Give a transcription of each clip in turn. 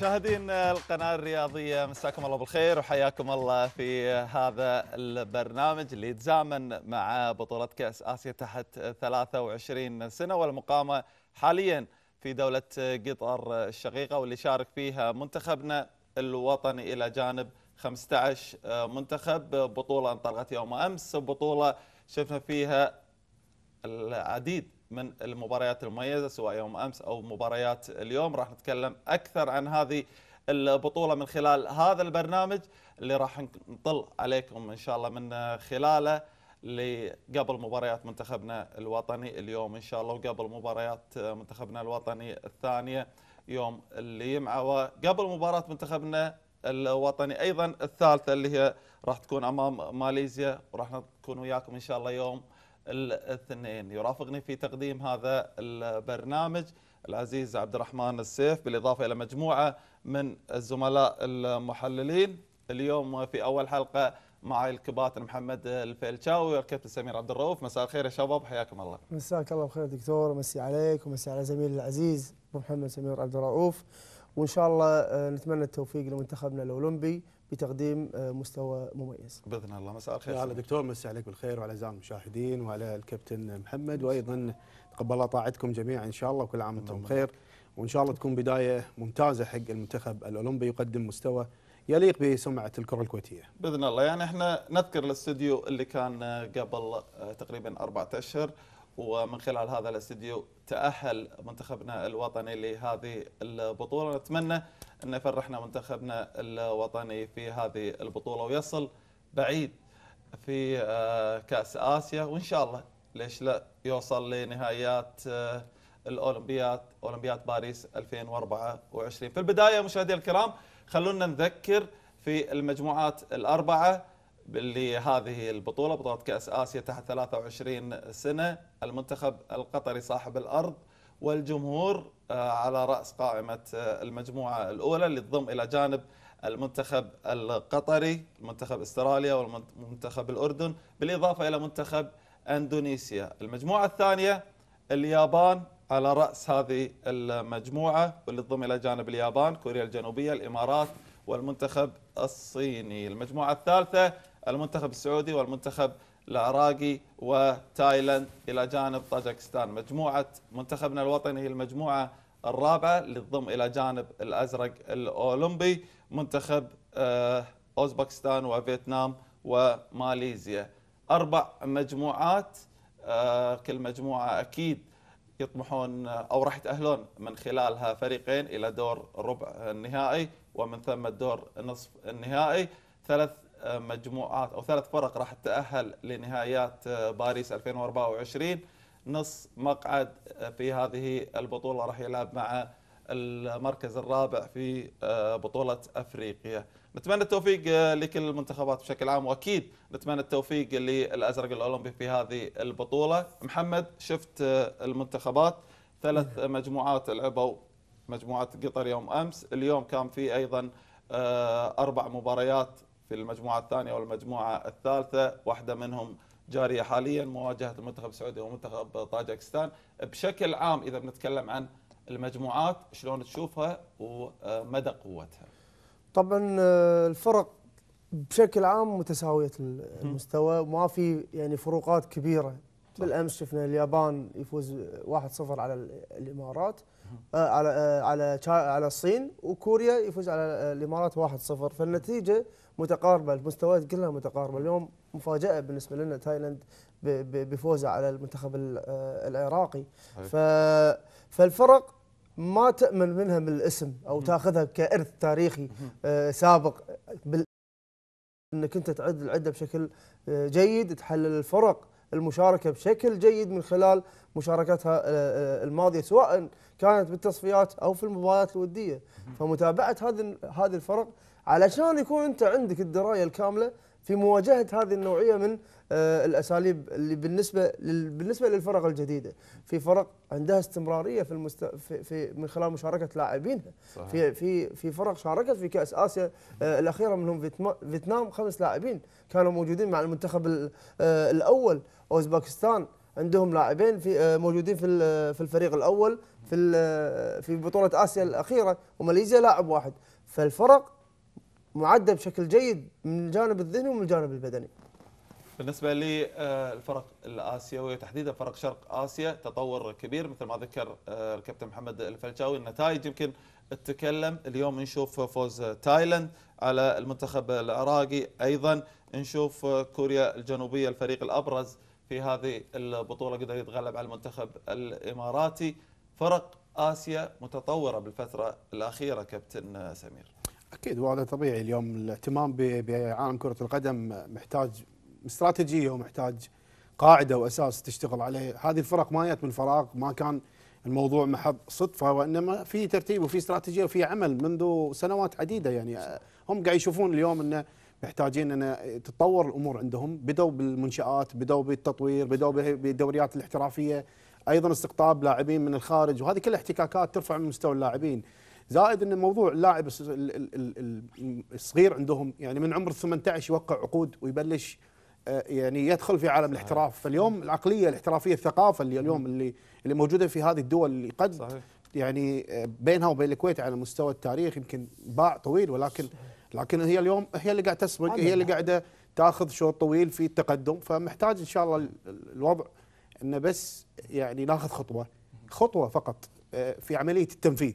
مشاهدين القناة الرياضية مساكم الله بالخير وحياكم الله في هذا البرنامج اللي يتزامن مع بطولة كأس آسيا تحت 23 سنة والمقامة حاليا في دولة قطر الشقيقة واللي شارك فيها منتخبنا الوطني إلى جانب 15 منتخب بطولة انطلقت يوم أمس بطولة شفنا فيها العديد من المباريات المميزه سواء يوم امس او مباريات اليوم راح نتكلم اكثر عن هذه البطوله من خلال هذا البرنامج اللي راح نطل عليكم ان شاء الله من خلاله قبل مباريات منتخبنا الوطني اليوم ان شاء الله وقبل مباريات منتخبنا الوطني الثانيه يوم الجمعه وقبل مباراه منتخبنا الوطني ايضا الثالثه اللي هي راح تكون امام ماليزيا وراح نكون وياكم ان شاء الله يوم الاثنين يرافقني في تقديم هذا البرنامج العزيز عبد الرحمن السيف بالإضافة إلى مجموعة من الزملاء المحللين اليوم في أول حلقة مع الكباتن محمد الفيلشاوي والكابتن سمير عبد الرؤوف مساء الخير يا شباب حياكم الله مساك الله بخير دكتور مسي عليك ومسي على زميلي العزيز محمد سمير عبد الرؤوف وان شاء الله آه، نتمنى التوفيق لمنتخبنا الاولمبي بتقديم آه، مستوى مميز. باذن الله مساء الخير. يا دكتور مسي عليك بالخير وعلى اعزائي المشاهدين وعلى الكابتن محمد وايضا تقبل الله طاعتكم جميعا ان شاء الله وكل عام وانتم بخير وان شاء الله تكون بدايه ممتازه حق المنتخب الاولمبي يقدم مستوى يليق بسمعه الكره الكويتيه. باذن الله يعني احنا نذكر الاستديو اللي كان آه، قبل آه، تقريبا اربعة اشهر ومن خلال هذا الاستديو تاهل منتخبنا الوطني لهذه البطوله نتمنى أن فرحنا منتخبنا الوطني في هذه البطولة ويصل بعيد في آه، كأس آسيا وإن شاء الله ليش لا يوصل لنهايات آه، الأولمبياد أولمبياد باريس 2024 في البداية مشاهدي الكرام خلونا نذكر في المجموعات الأربعة هذه البطولة بطولة كأس آسيا تحت 23 سنة المنتخب القطري صاحب الأرض والجمهور آه، على رأس قائمة آه، المجموعة الأولى اللي تضم إلى جانب المنتخب القطري المنتخب استراليا والمنتخب الأردن بالإضافة إلى منتخب أندونيسيا المجموعة الثانية اليابان على رأس هذه المجموعة واللي تضم إلى جانب اليابان كوريا الجنوبية الإمارات والمنتخب الصيني المجموعة الثالثة المنتخب السعودي والمنتخب العراقي وتايلاند إلى جانب طاجكستان مجموعة منتخبنا الوطني هي المجموعة الرابعة اللي تضم إلى جانب الأزرق الأولمبي منتخب آه، أوزبكستان وفيتنام وماليزيا أربع مجموعات آه، كل مجموعة أكيد يطمحون آه، أو راح يتأهلون من خلالها فريقين إلى دور ربع النهائي ومن ثم الدور نصف النهائي ثلاث مجموعات او ثلاث فرق راح تتاهل لنهائيات آه، باريس 2024 نص مقعد آه، في هذه البطوله راح يلعب مع المركز الرابع في آه، بطوله افريقيا. نتمنى التوفيق لكل المنتخبات بشكل عام واكيد نتمنى التوفيق للازرق الاولمبي في هذه البطوله. محمد شفت المنتخبات ثلاث مجموعات لعبوا مجموعه قطر يوم امس، اليوم كان في ايضا اربع مباريات في المجموعة الثانية والمجموعة الثالثة واحدة منهم جارية حاليا مواجهة المنتخب السعودي ومنتخب طاجكستان بشكل عام إذا بنتكلم عن المجموعات شلون تشوفها ومدى قوتها طبعا آه، الفرق بشكل عام متساوية المستوى ما في يعني فروقات كبيرة بالامس شفنا اليابان يفوز 1-0 على الامارات آه، على آه، على على الصين وكوريا يفوز على الامارات 1-0 فالنتيجه متقاربه المستويات كلها متقاربه اليوم مفاجاه بالنسبه لنا تايلاند بفوزها على المنتخب آه، العراقي فالفرق ما تامن منها من الاسم او تاخذها كارث تاريخي سابق انك انت تعد العده بشكل جيد تحلل الفرق المشاركه بشكل جيد من خلال مشاركتها آه، آه، الماضيه سواء كانت بالتصفيات او في المباريات الوديه فمتابعه هذه الفرق علشان يكون انت عندك الدرايه الكامله في مواجهه هذه النوعيه من آه، الاساليب اللي بالنسبه بالنسبه للفرق الجديده في فرق عندها استمراريه في المست... في, في من خلال مشاركه لاعبينها في في في فرق شاركت في كاس اسيا آه، الاخيره منهم فيتما... فيتنام خمس لاعبين كانوا موجودين مع المنتخب آه، الاول اوزباكستان عندهم لاعبين في موجودين في في الفريق الاول في في بطوله اسيا الاخيره وماليزيا لاعب واحد فالفرق معده بشكل جيد من الجانب الذهني ومن الجانب البدني بالنسبة للفرق آه، الآسيوية وتحديدا فرق شرق آسيا تطور كبير مثل ما ذكر آه، الكابتن محمد الفلشاوي النتائج يمكن تتكلم اليوم نشوف فوز تايلاند على المنتخب العراقي أيضا نشوف كوريا الجنوبية الفريق الأبرز في هذه البطولة قدر يتغلب على المنتخب الإماراتي فرق آسيا متطورة بالفترة الأخيرة كابتن سمير أكيد وهذا طبيعي اليوم الاهتمام بعالم كرة القدم محتاج استراتيجيه ومحتاج قاعده واساس تشتغل عليه، هذه الفرق ما جت من فراغ، ما كان الموضوع محض صدفه وانما في ترتيب وفي استراتيجيه وفي عمل منذ سنوات عديده يعني هم قاعد يشوفون اليوم انه محتاجين ان تتطور الامور عندهم، بدوا بالمنشات، بدوا بالتطوير، بدوا بالدوريات الاحترافيه، ايضا استقطاب لاعبين من الخارج وهذه كلها احتكاكات ترفع من مستوى اللاعبين. زائد ان موضوع اللاعب الصغير عندهم يعني من عمر 18 يوقع عقود ويبلش آه، يعني يدخل في عالم الاحتراف آه. فاليوم العقليه الاحترافيه الثقافه اللي اليوم اللي اللي موجوده في هذه الدول اللي قد يعني آه، بينها وبين الكويت على مستوى التاريخ يمكن باع طويل ولكن لكن هي اليوم هي اللي قاعده تسبق هي اللي يعني. قاعده تاخذ شوط طويل في التقدم فمحتاج ان شاء الله الوضع انه بس يعني ناخذ خطوه خطوه فقط في عمليه التنفيذ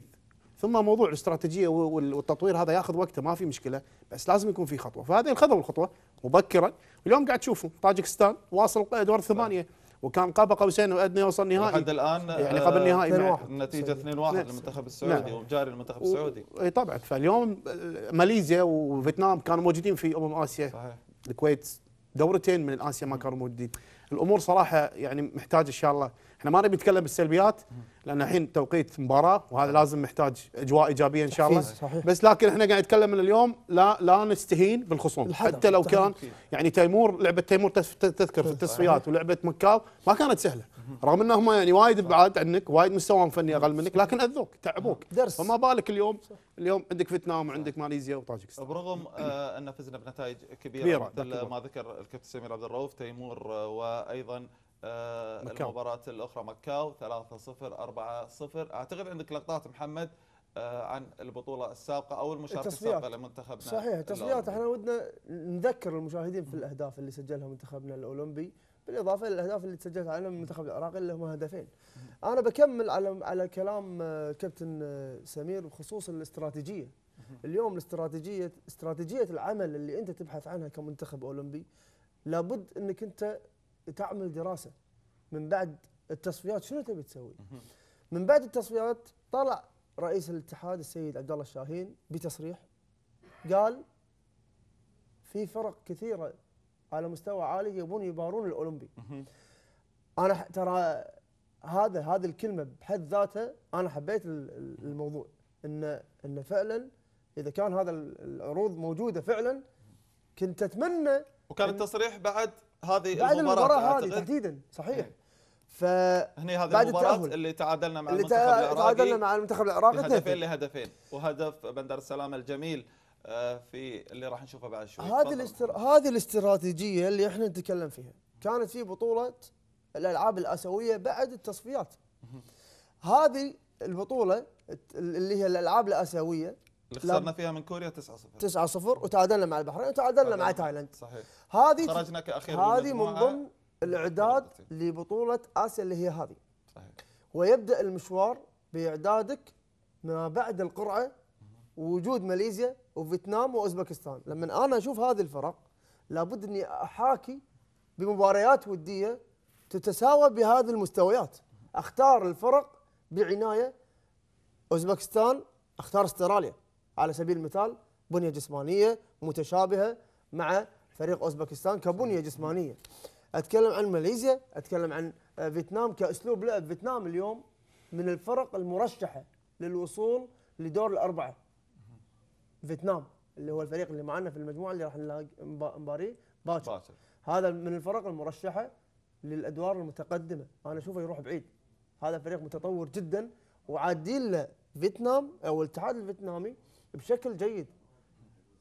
ثم موضوع الاستراتيجيه والتطوير هذا ياخذ وقته ما في مشكله بس لازم يكون في خطوه فهذه خذوا الخطوه مبكرا واليوم قاعد تشوفوا طاجكستان واصل دور الثمانيه وكان قاب قوسين وادنى يوصل نهائي لحد الان يعني قبل آه، النهائي مع النتيجه 2-1 للمنتخب السعودي نعم. وجاري المنتخب السعودي اي طبعا فاليوم آه، ماليزيا وفيتنام كانوا موجودين في امم اسيا صحيح الكويت دورتين من اسيا ما كانوا موجودين الامور صراحه يعني محتاج ان شاء الله احنا ما نبي نتكلم بالسلبيات لان الحين توقيت مباراه وهذا لازم محتاج اجواء ايجابيه ان شاء الله صحيح. بس لكن احنا قاعد نتكلم من اليوم لا لا نستهين بالخصوم حتى لو كان يعني تيمور لعبه تيمور تذكر في التصفيات ولعبه مكاو ما كانت سهله رغم انهم يعني وايد بعاد عنك وايد مستواهم فني اقل منك لكن اذوك تعبوك آه، درس فما بالك اليوم اليوم عندك فيتنام وعندك ماليزيا وطاجكستان برغم آه، ان فزنا بنتائج كبيره, كبيرة مثل ما ذكر الكابتن سمير عبد الرؤوف تيمور آه، وايضا آه، المباراة الاخرى مكاو 3-0 4-0 اعتقد عندك لقطات محمد آه، عن البطوله السابقه او المشاركه السابقه لمنتخبنا صحيح التصفيات احنا ودنا نذكر المشاهدين في الاهداف اللي سجلها منتخبنا الاولمبي بالاضافه للاهداف اللي تسجلت على المنتخب العراقي اللي هم هدفين. انا بكمل على على كلام آه، كابتن سمير بخصوص الاستراتيجيه. اليوم الاستراتيجيه استراتيجيه العمل اللي انت تبحث عنها كمنتخب اولمبي لابد انك انت تعمل دراسه من بعد التصفيات شنو تبي تسوي؟ من بعد التصفيات طلع رئيس الاتحاد السيد عبد الله الشاهين بتصريح قال في فرق كثيره على مستوى عالي يبون يبارون الاولمبي. انا ترى هذا هذه الكلمه بحد ذاتها انا حبيت الموضوع ان ان فعلا اذا كان هذا العروض موجوده فعلا كنت اتمنى وكان التصريح بعد هذه بعد المباراه هذه تحديدا صحيح إيه. فهني هذه المباراه اللي تعادلنا مع اللي المنتخب العراقي تعادلنا مع المنتخب العراقي هدفين لهدفين وهدف بندر السلام الجميل آه، في اللي راح نشوفه بعد شوي هذه الاستر... هذه الاستراتيجيه اللي احنا نتكلم فيها كانت في بطوله الالعاب الاسيويه بعد التصفيات هذه البطوله اللي هي الالعاب الاسيويه اللي خسرنا فيها من كوريا 9 0 9 0 وتعادلنا مع البحرين وتعادلنا مع تايلاند صحيح هذه خرجنا كاخير هذه من ضمن الاعداد لبطوله اسيا اللي هي هذه صحيح ويبدا المشوار باعدادك ما بعد القرعه ووجود ماليزيا وفيتنام واوزبكستان لما انا اشوف هذه الفرق لابد اني احاكي بمباريات وديه تتساوى بهذه المستويات اختار الفرق بعنايه اوزبكستان اختار استراليا على سبيل المثال بنيه جسمانيه متشابهه مع فريق اوزبكستان كبنيه جسمانيه اتكلم عن ماليزيا اتكلم عن آه، فيتنام كاسلوب لعب فيتنام اليوم من الفرق المرشحه للوصول لدور الاربعه فيتنام اللي هو الفريق اللي معنا في المجموعه اللي راح نلاقي مباري باكر هذا من الفرق المرشحه للادوار المتقدمه انا اشوفه يروح بعيد هذا فريق متطور جدا وعادين له فيتنام او الاتحاد الفيتنامي بشكل جيد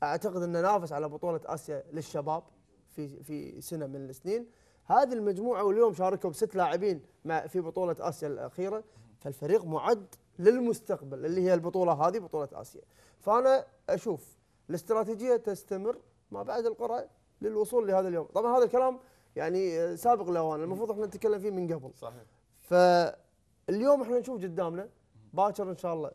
اعتقد انه نافس على بطوله اسيا للشباب في في سنه من السنين هذه المجموعه واليوم شاركوا بست لاعبين مع في بطوله اسيا الاخيره فالفريق معد للمستقبل اللي هي البطوله هذه بطوله اسيا فانا اشوف الاستراتيجيه تستمر ما بعد القرعه للوصول لهذا اليوم طبعا هذا الكلام يعني سابق لوان المفروض احنا نتكلم فيه من قبل صحيح فاليوم احنا نشوف قدامنا باكر ان شاء الله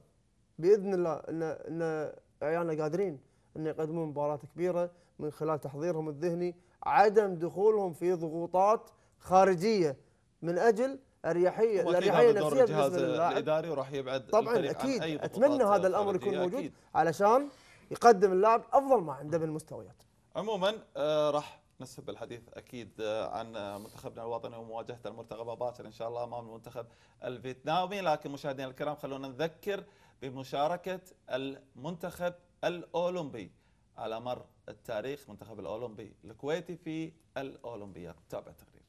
باذن الله ان ان عيالنا قادرين ان يقدمون مباراه كبيره من خلال تحضيرهم الذهني عدم دخولهم في ضغوطات خارجيه من اجل اريحيه الاريحيه النفسيه بالنسبه للاعب الاداري وراح يبعد طبعا اكيد اتمنى هذا الامر يكون موجود أكيد. علشان يقدم اللاعب افضل ما عنده بالمستويات عموما آه راح نسب الحديث اكيد آه، عن آه، منتخبنا الوطني ومواجهه المرتقبه باكر ان شاء الله امام المنتخب الفيتنامي لكن مشاهدينا الكرام خلونا نذكر بمشاركة المنتخب الأولمبي على مر التاريخ المنتخب الأولمبي الكويتي في الأولمبياد تابع تقرير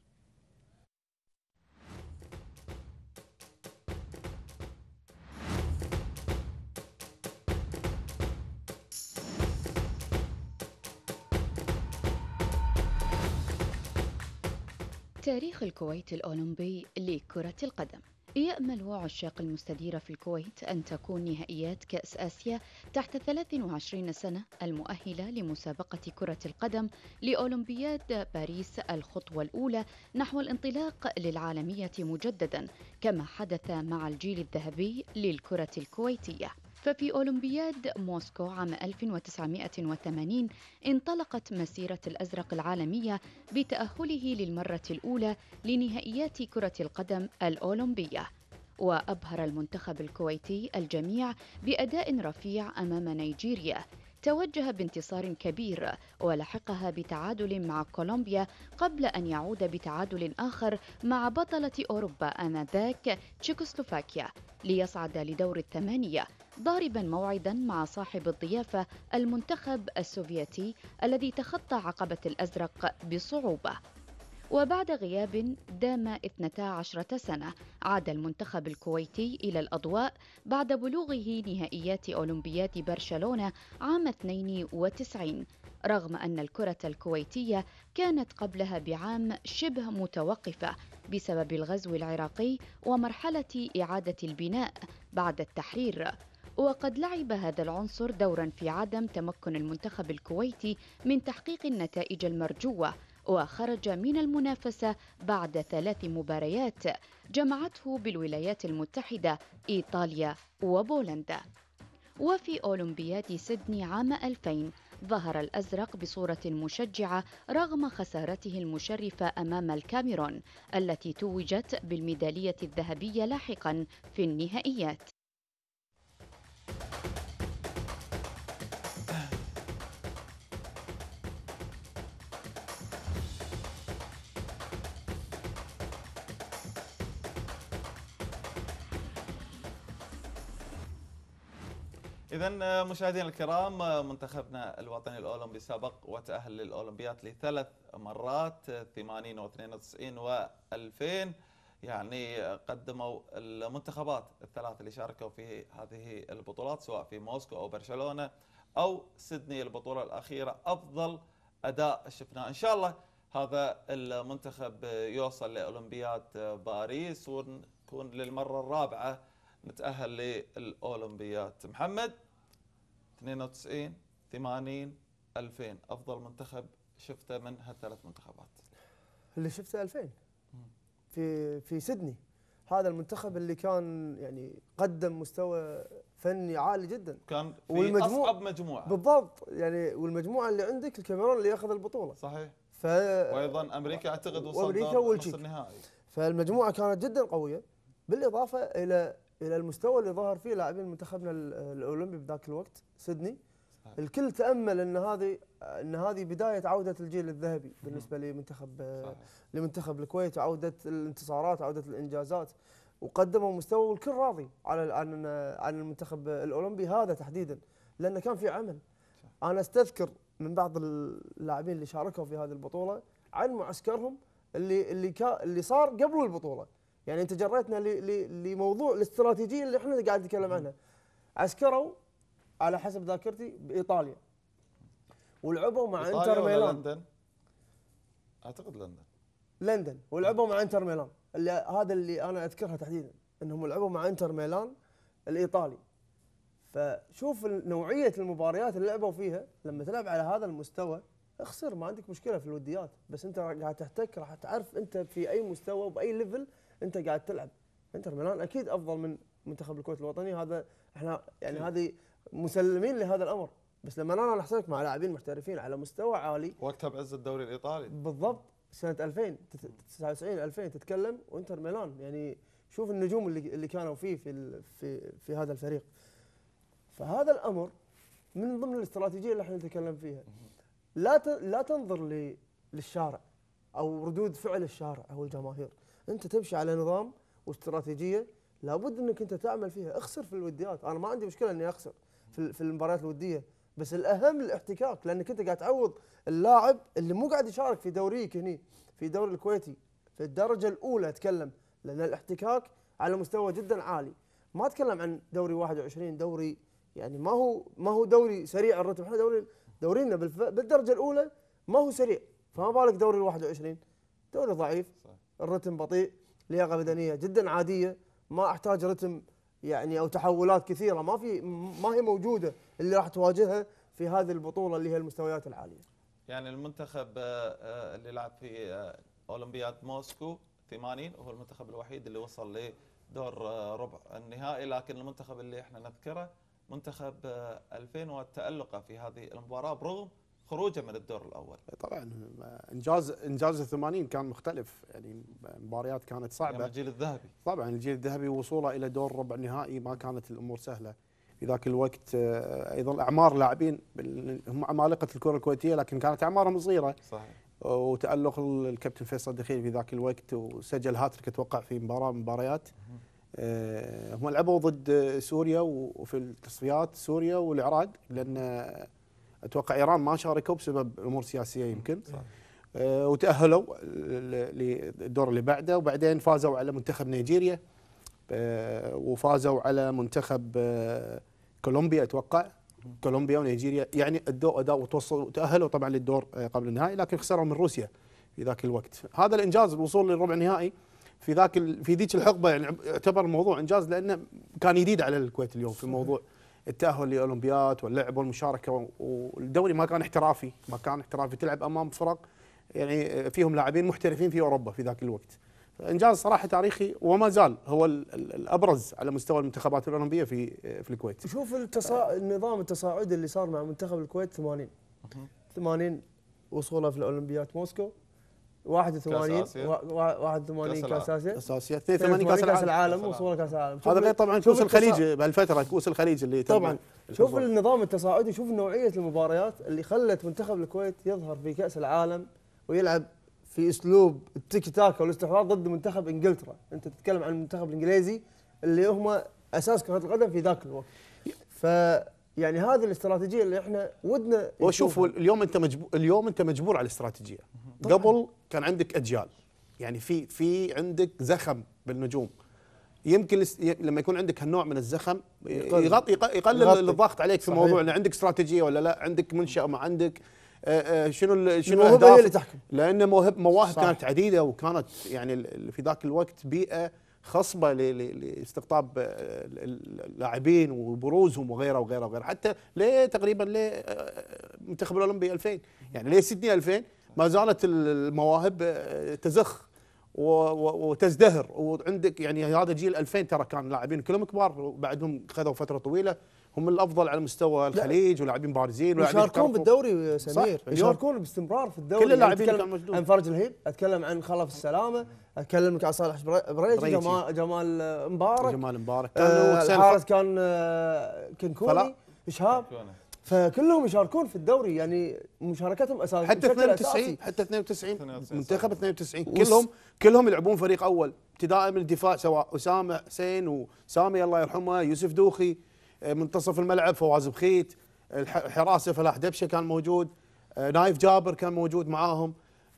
تاريخ الكويت الأولمبي لكرة القدم يأمل عشاق المستديرة في الكويت أن تكون نهائيات كأس آسيا تحت 23 سنة المؤهلة لمسابقة كرة القدم لأولمبياد باريس الخطوة الأولى نحو الانطلاق للعالمية مجددا كما حدث مع الجيل الذهبي للكرة الكويتية ففي أولمبياد موسكو عام 1980 انطلقت مسيرة الأزرق العالمية بتأهله للمرة الأولى لنهائيات كرة القدم الأولمبية وأبهر المنتخب الكويتي الجميع بأداء رفيع أمام نيجيريا توجه بانتصار كبير ولحقها بتعادل مع كولومبيا قبل أن يعود بتعادل آخر مع بطلة أوروبا آنذاك تشيكوسلوفاكيا ليصعد لدور الثمانية ضاربا موعدا مع صاحب الضيافة المنتخب السوفيتي الذي تخطى عقبة الأزرق بصعوبة وبعد غياب دام 12 سنة عاد المنتخب الكويتي إلى الأضواء بعد بلوغه نهائيات أولمبياد برشلونة عام 92 رغم أن الكرة الكويتية كانت قبلها بعام شبه متوقفة بسبب الغزو العراقي ومرحلة إعادة البناء بعد التحرير وقد لعب هذا العنصر دورا في عدم تمكن المنتخب الكويتي من تحقيق النتائج المرجوه وخرج من المنافسة بعد ثلاث مباريات جمعته بالولايات المتحدة إيطاليا وبولندا وفي أولمبياد سيدني عام 2000 ظهر الأزرق بصورة مشجعة رغم خسارته المشرفة أمام الكاميرون التي توجت بالميدالية الذهبية لاحقا في النهائيات إذا آه، مشاهدينا الكرام آه، منتخبنا الوطني الأولمبي سبق وتأهل للأولمبيات لثلاث مرات 80 و 92 و 2000 يعني آه، قدموا المنتخبات الثلاث اللي شاركوا في هذه البطولات سواء في موسكو أو برشلونة أو سيدني البطولة الأخيرة أفضل أداء شفناه إن شاء الله هذا المنتخب يوصل لأولمبياد باريس ونكون للمرة الرابعة نتأهل للأولمبياد محمد 92 80 2000 افضل منتخب شفته من هالثلاث منتخبات اللي شفته 2000 في في سيدني هذا المنتخب اللي كان يعني قدم مستوى فني عالي جدا كان في والمجموع اصعب مجموعه بالضبط يعني والمجموعه اللي عندك الكاميرون اللي ياخذ البطوله صحيح ف... وايضا امريكا اعتقد وصل امريكا النهائي فالمجموعه كانت جدا قويه بالاضافه الى الى المستوى اللي ظهر فيه لاعبين منتخبنا الاولمبي بذاك الوقت سيدني الكل تامل ان هذه ان هذه بدايه عوده الجيل الذهبي بالنسبه لمنتخب صحيح. لمنتخب الكويت وعوده الانتصارات وعوده الانجازات وقدموا مستوى والكل راضي على عن عن المنتخب الاولمبي هذا تحديدا لانه كان في عمل صح. انا استذكر من بعض اللاعبين اللي شاركوا في هذه البطوله عن معسكرهم اللي اللي اللي صار قبل البطوله يعني انت جريتنا لموضوع الاستراتيجيه اللي احنا قاعد نتكلم عنها عسكروا على حسب ذاكرتي بايطاليا ولعبوا مع انتر ميلان لندن اعتقد لندن لندن ولعبوا مع انتر ميلان اللي هذا اللي انا اذكرها تحديدا انهم لعبوا مع انتر ميلان الايطالي فشوف نوعيه المباريات اللي لعبوا فيها لما تلعب على هذا المستوى اخسر ما عندك مشكله في الوديات بس انت قاعد تحتك راح تعرف انت في اي مستوى وباي ليفل انت قاعد تلعب انتر ميلان اكيد افضل من منتخب الكويت الوطني هذا احنا يعني هذه مسلمين لهذا الامر بس لما انا على مع لاعبين محترفين على مستوى عالي وقتها بعز الدوري الايطالي بالضبط سنه 2000 99 2000 تتكلم وانتر ميلان يعني شوف النجوم اللي اللي كانوا فيه في في في هذا الفريق فهذا الامر من ضمن الاستراتيجيه اللي احنا نتكلم فيها لا لا تنظر للشارع او ردود فعل الشارع او الجماهير انت تمشي على نظام واستراتيجيه لابد انك انت تعمل فيها اخسر في الوديات انا ما عندي مشكله اني اخسر في, المباريات الوديه بس الاهم الاحتكاك لانك انت قاعد تعوض اللاعب اللي مو قاعد يشارك في دوريك هني في الدوري الكويتي في الدرجه الاولى اتكلم لان الاحتكاك على مستوى جدا عالي ما اتكلم عن دوري 21 دوري يعني ما هو ما هو دوري سريع الرتم احنا دوري دورينا بالدرجه الاولى ما هو سريع فما بالك دوري 21 دوري ضعيف صح. الرتم بطيء لياقه بدنيه جدا عاديه ما احتاج رتم يعني او تحولات كثيره ما في ما هي موجوده اللي راح تواجهها في هذه البطوله اللي هي المستويات العاليه. يعني المنتخب آه، آه، اللي لعب في آه، اولمبياد موسكو 80 هو المنتخب الوحيد اللي وصل لدور ربع النهائي لكن المنتخب اللي احنا نذكره منتخب 2000 وتألقه في هذه المباراه برغم خروجه من الدور الاول إيه، طبعا انجاز انجاز ال 80 كان مختلف يعني مباريات كانت صعبه يعني الجيل الذهبي طبعا الجيل الذهبي وصوله الى دور ربع نهائي ما كانت الامور سهله في ذاك الوقت آه، ايضا اعمار لاعبين هم عمالقه الكره الكويتيه لكن كانت اعمارهم صغيره صحيح وتالق الكابتن فيصل دخيل في ذاك الوقت وسجل هاتريك اتوقع في مباراه من المباريات آه، هم لعبوا ضد سوريا وفي التصفيات سوريا والعراق لان اتوقع ايران ما شاركوا بسبب امور سياسيه يمكن صح. آه، وتاهلوا للدور اللي بعده وبعدين فازوا على منتخب نيجيريا آه، وفازوا على منتخب آه، كولومبيا اتوقع كولومبيا ونيجيريا يعني ادوا اداء وتوصلوا وتاهلوا طبعا للدور قبل النهائي لكن خسروا من روسيا في ذاك الوقت هذا الانجاز الوصول للربع النهائي في ذاك في ذيك الحقبه يعني يعتبر الموضوع انجاز لانه كان جديد على الكويت اليوم في موضوع التاهل للاولمبياد واللعب والمشاركه والدوري ما كان احترافي ما كان احترافي تلعب امام فرق يعني فيهم لاعبين محترفين في اوروبا في ذاك الوقت انجاز صراحه تاريخي وما زال هو الابرز على مستوى المنتخبات الاولمبيه في في الكويت شوف التصا... آه. النظام التصاعدي اللي صار مع منتخب الكويت 80 80 وصوله في الاولمبياد موسكو 81 81 كاس اسيا كاس اسيا 82 كاس العالم, العالم وصوله كاس العالم هذا غير طبعا كؤوس الخليج بهالفتره كؤوس الخليج اللي طبعا شوف النظام التصاعدي شوف نوعيه المباريات اللي خلت منتخب الكويت يظهر في كاس العالم ويلعب في اسلوب التيك تاك والاستحواذ ضد منتخب انجلترا انت تتكلم عن المنتخب الانجليزي اللي هم اساس كره القدم في ذاك الوقت ف يعني هذه الاستراتيجيه اللي احنا ودنا وشوف اليوم انت مجبور اليوم انت مجبور على الاستراتيجيه قبل كان عندك اجيال يعني في في عندك زخم بالنجوم يمكن لما يكون عندك هالنوع من الزخم يغطي يقلل الضغط عليك في الموضوع موضوع ان عندك استراتيجيه ولا لا عندك منشاه ما عندك آه، آه، شنو شنو الموهبه هي اللي تحكم لان مواهب مواهب صح. كانت عديده وكانت يعني في ذاك الوقت بيئه خصبه لاستقطاب آه، اللاعبين وبروزهم وغيره وغيره وغيره حتى ليه تقريبا ليه منتخب الاولمبي 2000 يعني ليه سيدني 2000 ما زالت المواهب آه، تزخ وتزدهر وعندك يعني هذا جيل 2000 ترى كان لاعبين كلهم كبار وبعدهم خذوا فتره طويله هم الافضل على مستوى الخليج ولاعبين بارزين يشاركون بالدوري سمير يشاركون باستمرار في الدوري كل يعني اللاعبين كانوا موجودين عن فرج الهيب اتكلم عن خلف السلامه اتكلم عن صالح بريجي جمال جمال مبارك جمال مبارك آه، كان الحارس آه، كان كنكوني شهاب فكلهم يشاركون في الدوري يعني مشاركتهم اساسيه حتى 92 حتى 92 منتخب 92 كلهم كلهم يلعبون فريق اول ابتداء من الدفاع سواء اسامه حسين وسامي الله يرحمه يوسف دوخي آه، منتصف الملعب فواز بخيت آه، الحراسه فلاح دبشه كان موجود آه، نايف جابر كان موجود معاهم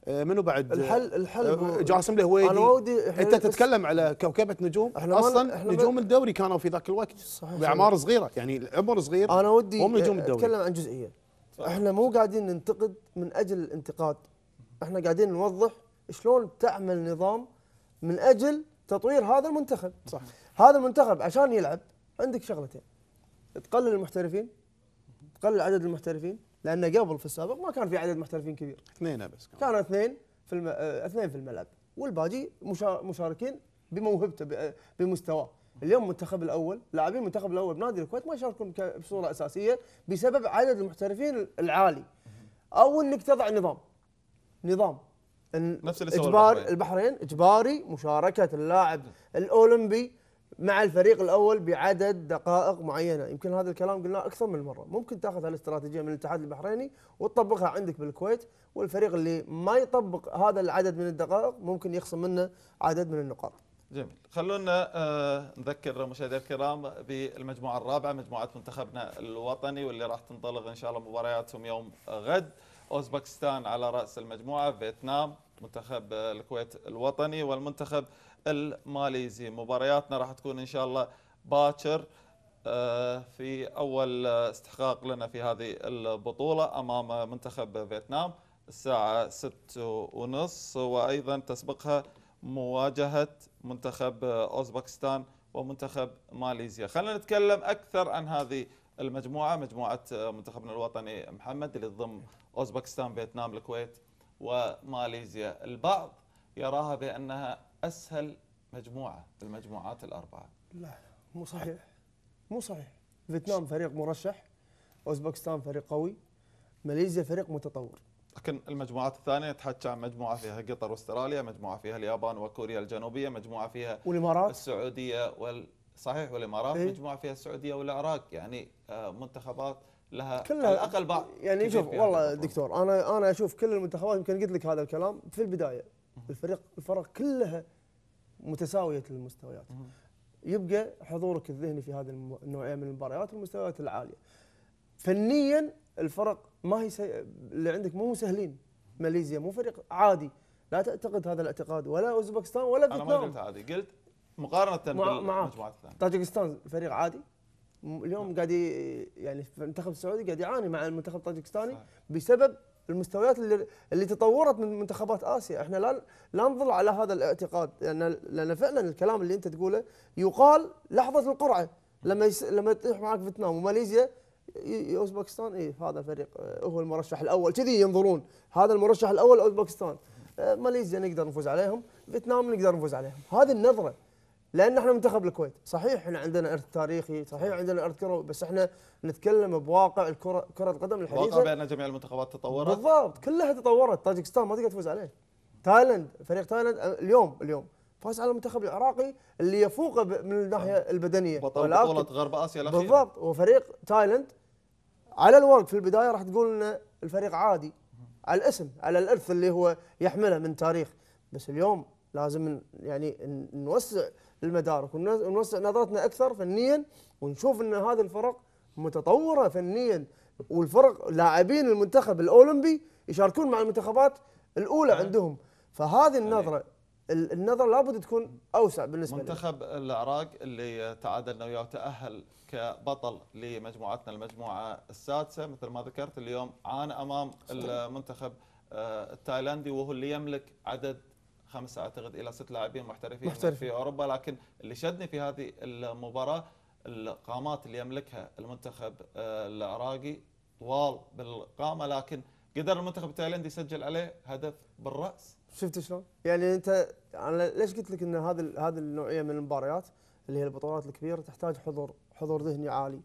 آه، منو بعد الحل الحل آه، جاسم الهويدي انا ودي انت تتكلم على كوكبه نجوم احنا اصلا احنا نجوم الدوري كانوا في ذاك الوقت صحيح باعمار صغيره يعني العمر صغير انا ودي هم نجوم الدوري اتكلم عن جزئيه صحيح. احنا مو قاعدين ننتقد من اجل الانتقاد احنا قاعدين نوضح شلون تعمل نظام من اجل تطوير هذا المنتخب صح هذا المنتخب عشان يلعب عندك شغلتين تقلل المحترفين تقلل عدد المحترفين لأن قبل في السابق ما كان في عدد محترفين كبير اثنين بس كان, اثنين في الم... آه، اثنين في الملعب والباقي مشاركين بموهبته آه، بمستواه اليوم المنتخب الاول لاعبين المنتخب الاول بنادي الكويت ما يشاركون بصوره اساسيه بسبب عدد المحترفين العالي او انك تضع نظام نظام نفس اللي اجبار البحرين. البحرين اجباري مشاركه اللاعب الاولمبي مع الفريق الاول بعدد دقائق معينه يمكن هذا الكلام قلناه اكثر من مره ممكن تاخذ هالاستراتيجيه من الاتحاد البحريني وتطبقها عندك بالكويت والفريق اللي ما يطبق هذا العدد من الدقائق ممكن يخصم منه عدد من النقاط جميل خلونا آه، نذكر مشاهدينا الكرام بالمجموعه الرابعه مجموعه منتخبنا الوطني واللي راح تنطلق ان شاء الله مبارياتهم يوم غد اوزبكستان على راس المجموعه فيتنام منتخب الكويت الوطني والمنتخب الماليزي مبارياتنا راح تكون إن شاء الله باكر آه، في أول آه، استحقاق لنا في هذه البطولة أمام منتخب فيتنام الساعة 6:30 وأيضا تسبقها مواجهة منتخب أوزبكستان ومنتخب ماليزيا خلينا نتكلم أكثر عن هذه المجموعة مجموعة آه، منتخبنا الوطني محمد اللي تضم أوزبكستان فيتنام الكويت وماليزيا البعض يراها بأنها اسهل مجموعه المجموعات الاربعه لا مو صحيح مو صحيح فيتنام فريق مرشح اوزبكستان فريق قوي ماليزيا فريق متطور لكن المجموعات الثانية تحكي عن مجموعة فيها قطر واستراليا، مجموعة فيها اليابان وكوريا الجنوبية، مجموعة فيها والامارات السعودية وال صحيح والامارات، إيه؟ مجموعة فيها السعودية والعراق، يعني آه، منتخبات لها كلها على الاقل بعض يعني شوف والله دكتور انا انا اشوف كل المنتخبات يمكن قلت لك هذا الكلام في البدايه الفريق الفرق كلها متساويه المستويات يبقى حضورك الذهني في هذه النوعيه من المباريات والمستويات العاليه فنيا الفرق ما هي سي... اللي عندك مو سهلين ماليزيا مو فريق عادي لا تعتقد هذا الاعتقاد ولا اوزبكستان ولا فيتنام انا ما قلت عادي قلت مقارنه مع... بالمجموعات الثانيه طاجكستان فريق عادي اليوم نعم. قاعد يعني المنتخب السعودي قاعد يعاني مع المنتخب الطاجكستاني بسبب المستويات اللي اللي تطورت من منتخبات اسيا احنا لا لا نظل على هذا الاعتقاد لان لان فعلا الكلام اللي انت تقوله يقال لحظه القرعه لما يس... لما تطيح معك فيتنام وماليزيا اوزباكستان اي هذا فريق آه، هو المرشح الاول كذي ينظرون هذا المرشح الاول اوزباكستان آه، ماليزيا نقدر نفوز عليهم فيتنام نقدر نفوز عليهم هذه النظره لان احنا منتخب الكويت صحيح احنا عندنا ارث تاريخي صحيح عندنا ارث كروي بس احنا نتكلم بواقع الكره كره القدم الحديثه واقع بان جميع المنتخبات تطورت بالضبط كلها تطورت طاجكستان ما تقدر تفوز عليه تايلاند فريق تايلاند اليوم اليوم فاز على المنتخب العراقي اللي يفوقه من الناحيه البدنيه بطولة غرب اسيا الاخيره بالضبط وفريق تايلاند على الورق في البدايه راح تقول ان الفريق عادي على الاسم على الارث اللي هو يحمله من تاريخ بس اليوم لازم يعني نوسع المدارك ونوسع نظرتنا اكثر فنيا ونشوف ان هذه الفرق متطوره فنيا والفرق لاعبين المنتخب الاولمبي يشاركون مع المنتخبات الاولى آه. عندهم فهذه يعني النظره النظره لابد تكون اوسع بالنسبه منتخب العراق اللي تعادلنا وياه وتاهل كبطل لمجموعتنا المجموعه السادسه مثل ما ذكرت اليوم عانى امام المنتخب آه، التايلاندي وهو اللي يملك عدد خمسه اعتقد الى ست لاعبين محترفين محترف. في اوروبا لكن اللي شدني في هذه المباراه القامات اللي يملكها المنتخب آه، العراقي طوال بالقامه لكن قدر المنتخب التايلندي يسجل عليه هدف بالراس شفت شلون؟ يعني انت انا ليش قلت لك ان هذا هذه النوعيه من المباريات اللي هي البطولات الكبيره تحتاج حضور حضور ذهني عالي.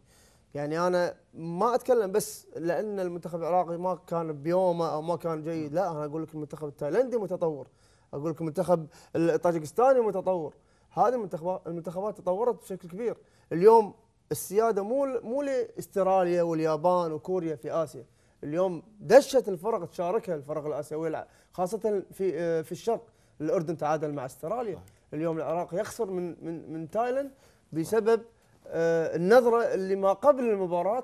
يعني انا ما اتكلم بس لان المنتخب العراقي ما كان بيومه او ما كان جيد، لا انا اقول لك المنتخب التايلندي متطور. اقول لكم منتخب الطاجكستاني متطور هذه المنتخبات المنتخبات تطورت بشكل كبير اليوم السياده مو مو لاستراليا واليابان وكوريا في اسيا اليوم دشت الفرق تشاركها الفرق الاسيويه خاصه في آه، في الشرق الاردن تعادل مع استراليا اليوم العراق يخسر من من من تايلاند بسبب آه، النظره اللي ما قبل المباراه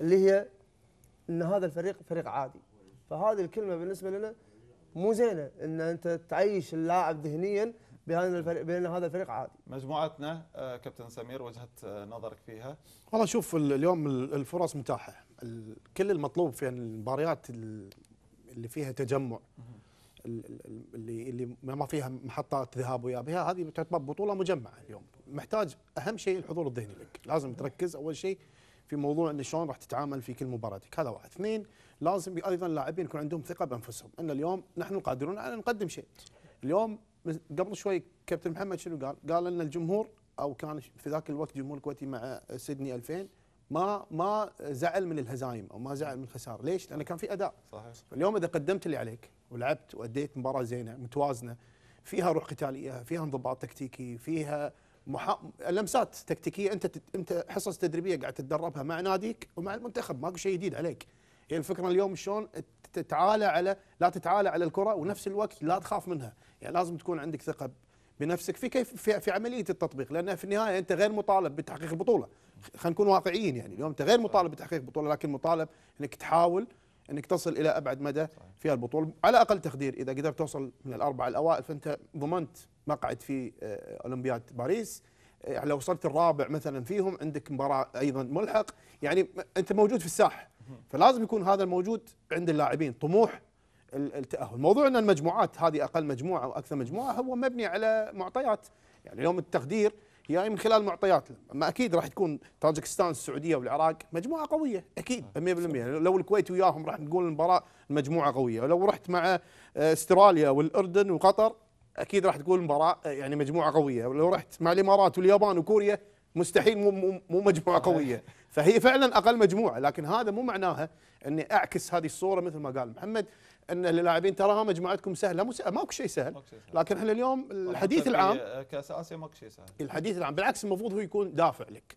اللي هي ان هذا الفريق فريق عادي فهذه الكلمه بالنسبه لنا مو زينه ان انت تعيش اللاعب ذهنيا بهذا الفريق بان هذا الفريق عادي. مجموعتنا آه، كابتن سمير وجهه آه، نظرك فيها. والله شوف اليوم الفرص متاحه، كل المطلوب في المباريات اللي فيها تجمع اللي اللي ما فيها محطات ذهاب واياب هذه تعتبر بطوله مجمعه اليوم، محتاج اهم شيء الحضور الذهني لك، لازم تركز اول شيء في موضوع ان شلون راح تتعامل في كل مباراتك، هذا واحد، اثنين لازم ايضا اللاعبين يكون عندهم ثقه بانفسهم ان اليوم نحن قادرون على ان نقدم شيء اليوم قبل شوي كابتن محمد شنو قال قال ان الجمهور او كان في ذاك الوقت جمهور الكويتي مع سيدني 2000 ما ما زعل من الهزايم او ما زعل من الخساره ليش لانه كان في اداء صحيح اليوم اذا قدمت اللي عليك ولعبت واديت مباراه زينه متوازنه فيها روح قتاليه فيها انضباط تكتيكي فيها محا... لمسات تكتيكيه انت انت حصص تدريبيه قاعد تتدربها مع ناديك ومع المنتخب ماكو شيء جديد عليك هي الفكره اليوم شلون تتعالى على لا تتعالى على الكره ونفس الوقت لا تخاف منها يعني لازم تكون عندك ثقه بنفسك في كيف في, في عمليه التطبيق لان في النهايه انت غير مطالب بتحقيق البطوله خلينا نكون واقعيين يعني اليوم انت غير مطالب بتحقيق البطوله لكن مطالب انك تحاول انك تصل الى ابعد مدى في البطوله على اقل تقدير اذا قدرت توصل من الاربعه الاوائل فانت ضمنت مقعد في آه، اولمبياد باريس آه، لو وصلت الرابع مثلا فيهم عندك مباراه ايضا ملحق يعني انت موجود في الساحه فلازم يكون هذا الموجود عند اللاعبين طموح التاهل موضوع ان المجموعات هذه اقل مجموعه واكثر مجموعه هو مبني على معطيات يعني اليوم التقدير هي من خلال معطيات اما اكيد راح تكون طاجكستان السعوديه والعراق مجموعه قويه اكيد 100% آه. لو الكويت وياهم راح نقول المباراه مجموعه قويه ولو رحت مع استراليا والاردن وقطر اكيد راح تقول المباراه يعني مجموعه قويه ولو رحت مع الامارات واليابان وكوريا مستحيل مو, مو مجموعه قويه فهي فعلا اقل مجموعه لكن هذا مو معناها اني اعكس هذه الصوره مثل ما قال محمد ان اللاعبين تراها مجموعتكم سهله مو سهل ماكو شيء سهل لكن احنا اليوم الحديث العام كاس اسيا ماكو شيء سهل الحديث العام بالعكس المفروض هو يكون دافع لك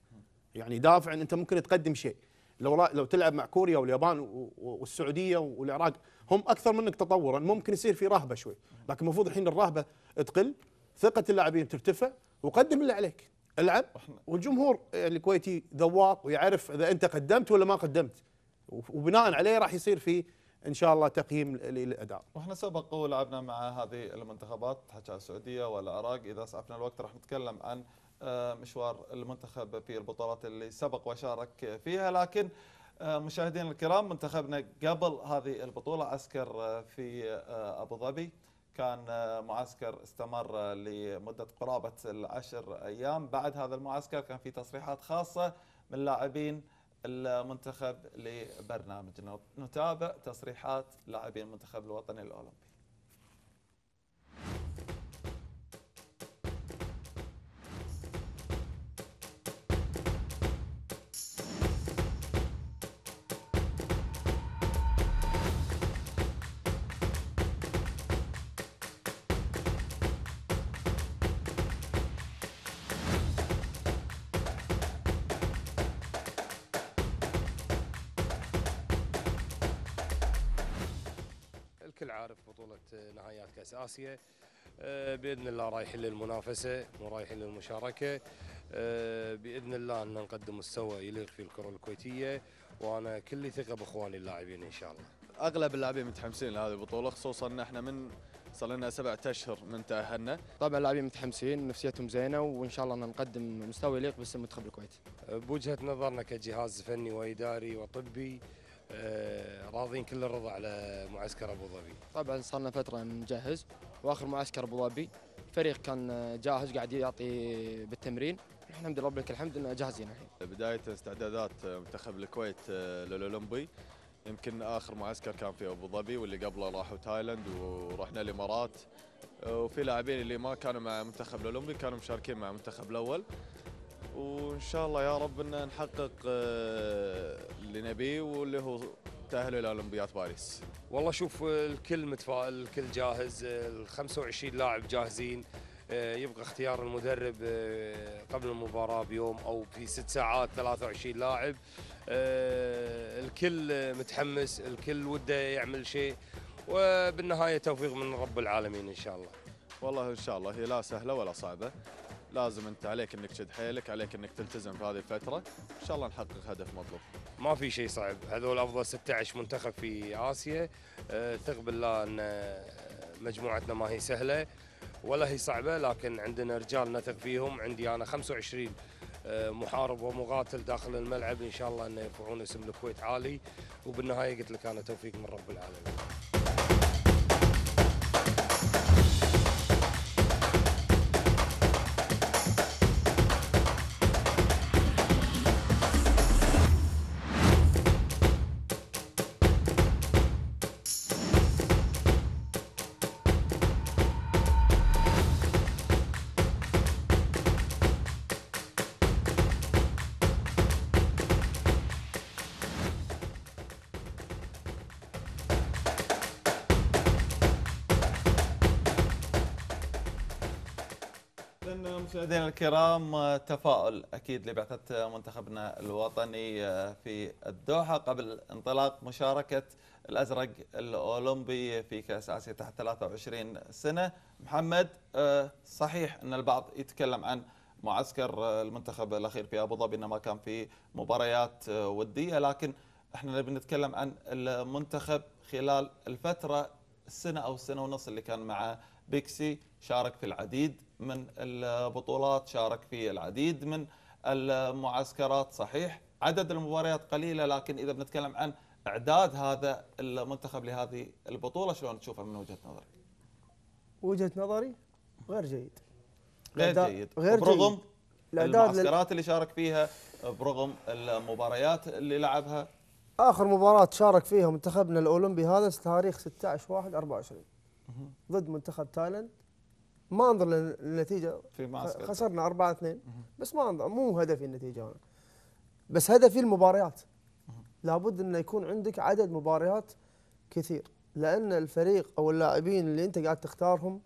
يعني دافع ان انت ممكن تقدم شيء لو لو تلعب مع كوريا واليابان والسعوديه والعراق هم اكثر منك تطورا ممكن يصير في رهبه شوي لكن المفروض الحين الرهبه تقل ثقه اللاعبين ترتفع وقدم اللي عليك العب والجمهور يعني الكويتي ذواق ويعرف اذا انت قدمت ولا ما قدمت وبناء عليه راح يصير في ان شاء الله تقييم للاداء. واحنا سبق ولعبنا مع هذه المنتخبات حكى عن السعوديه والعراق اذا اسعفنا الوقت راح نتكلم عن آه، مشوار المنتخب في البطولات اللي سبق وشارك فيها لكن آه، مشاهدينا الكرام منتخبنا قبل هذه البطوله عسكر آه، في ابو ظبي كان آه، معسكر استمر لمدة قرابة العشر أيام بعد هذا المعسكر كان في تصريحات خاصة من لاعبين المنتخب لبرنامجنا نتابع تصريحات لاعبين المنتخب الوطني الأولمبي اسيا آه، باذن الله رايحين للمنافسه ورايحين للمشاركه آه، باذن الله ان نقدم مستوى يليق في الكره الكويتيه وانا كلي ثقه باخواني اللاعبين ان شاء الله. اغلب اللاعبين متحمسين لهذه البطوله خصوصا ان احنا من صار لنا سبعة اشهر من تاهلنا. طبعا اللاعبين متحمسين نفسيتهم زينه وان شاء الله نقدم مستوى يليق باسم منتخب الكويت. آه، بوجهه نظرنا كجهاز فني واداري وطبي آه، راضين كل الرضا على معسكر ابو ظبي. طبعا صار لنا فتره نجهز واخر معسكر ابو ظبي فريق كان جاهز قاعد يعطي بالتمرين الحمد لله الحمد ان جاهزين الحين. بدايه استعدادات منتخب الكويت للاولمبي يمكن اخر معسكر كان في ابو ظبي واللي قبله راحوا تايلاند ورحنا الامارات وفي لاعبين اللي ما كانوا مع منتخب الاولمبي كانوا مشاركين مع المنتخب الاول وان شاء الله يا رب ان نحقق آه، اللي نبيه واللي هو تاهل الى اولمبياد باريس. والله شوف آه، الكل متفائل، الكل جاهز، آه، ال 25 لاعب جاهزين، يبقى اختيار المدرب قبل المباراه بيوم او في ست ساعات 23 لاعب. الكل متحمس، الكل وده يعمل شيء وبالنهايه توفيق من رب العالمين ان شاء الله. والله ان شاء الله هي لا سهله ولا صعبه. لازم انت عليك انك تشد حيلك عليك انك تلتزم في هذه الفتره ان شاء الله نحقق هدف مطلوب ما في شيء صعب هذول افضل 16 منتخب في اسيا أه ثق بالله ان أه، مجموعتنا ما هي سهله ولا هي صعبه لكن عندنا رجال نثق فيهم عندي انا 25 أه، محارب ومقاتل داخل الملعب ان شاء الله انه يرفعون اسم الكويت عالي وبالنهايه قلت لك انا توفيق من رب العالمين الكرام تفاؤل أكيد لبعثة منتخبنا الوطني آه، في الدوحة قبل انطلاق مشاركة الأزرق الأولمبي في كأس آسيا تحت 23 سنة محمد آه، صحيح أن البعض يتكلم عن معسكر آه، المنتخب الأخير في أبو ظبي إنما كان في مباريات ودية لكن احنا نبي نتكلم عن المنتخب خلال الفترة السنة أو السنة ونص اللي كان مع بيكسي شارك في العديد من البطولات شارك في العديد من المعسكرات صحيح عدد المباريات قليلة لكن إذا بنتكلم عن إعداد هذا المنتخب لهذه البطولة شلون تشوفها من وجهة نظرك وجهة نظري غير جيد غير جيد غير برغم جيد. المعسكرات اللي شارك فيها برغم المباريات اللي لعبها اخر مباراه شارك فيها منتخبنا الاولمبي هذا تاريخ 16 1 24 ضد منتخب تايلاند ما انظر للنتيجه في خسرنا 4 2 بس ما انظر مو هدفي النتيجه انا بس هدفي المباريات لابد انه يكون عندك عدد مباريات كثير لان الفريق او اللاعبين اللي انت قاعد تختارهم